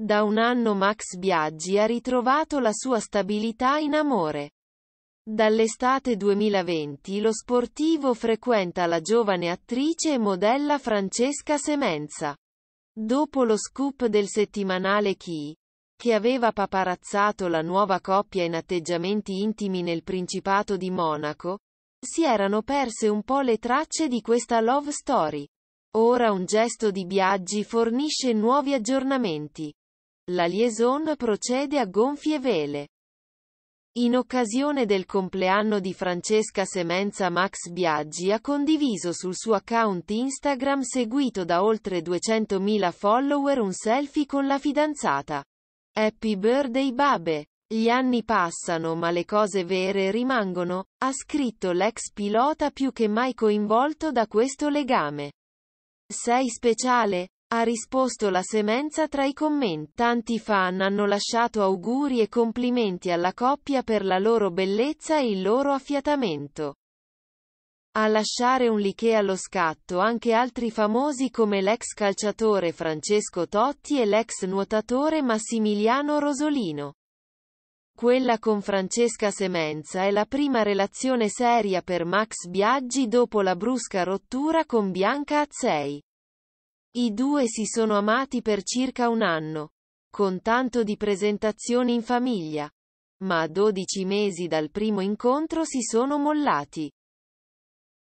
Da un anno Max Biaggi ha ritrovato la sua stabilità in amore. Dall'estate 2020 lo sportivo frequenta la giovane attrice e modella Francesca Semenza. Dopo lo scoop del settimanale Chi, che aveva paparazzato la nuova coppia in atteggiamenti intimi nel Principato di Monaco, si erano perse un po' le tracce di questa love story. Ora un gesto di Biaggi fornisce nuovi aggiornamenti. La liaison procede a gonfie vele. In occasione del compleanno di Francesca Semenza Max Biaggi ha condiviso sul suo account Instagram seguito da oltre 200.000 follower un selfie con la fidanzata. Happy birthday babe! Gli anni passano ma le cose vere rimangono, ha scritto l'ex pilota più che mai coinvolto da questo legame. Sei speciale, ha risposto la semenza tra i commenti. Tanti fan hanno lasciato auguri e complimenti alla coppia per la loro bellezza e il loro affiatamento. A lasciare un liché allo scatto anche altri famosi come l'ex calciatore Francesco Totti e l'ex nuotatore Massimiliano Rosolino. Quella con Francesca Semenza è la prima relazione seria per Max Biaggi dopo la brusca rottura con Bianca Azzei. I due si sono amati per circa un anno, con tanto di presentazioni in famiglia. Ma a 12 mesi dal primo incontro si sono mollati.